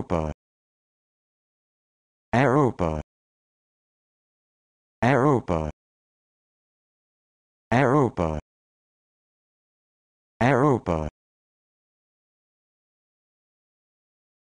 Aropa Aropa Aropa Aropa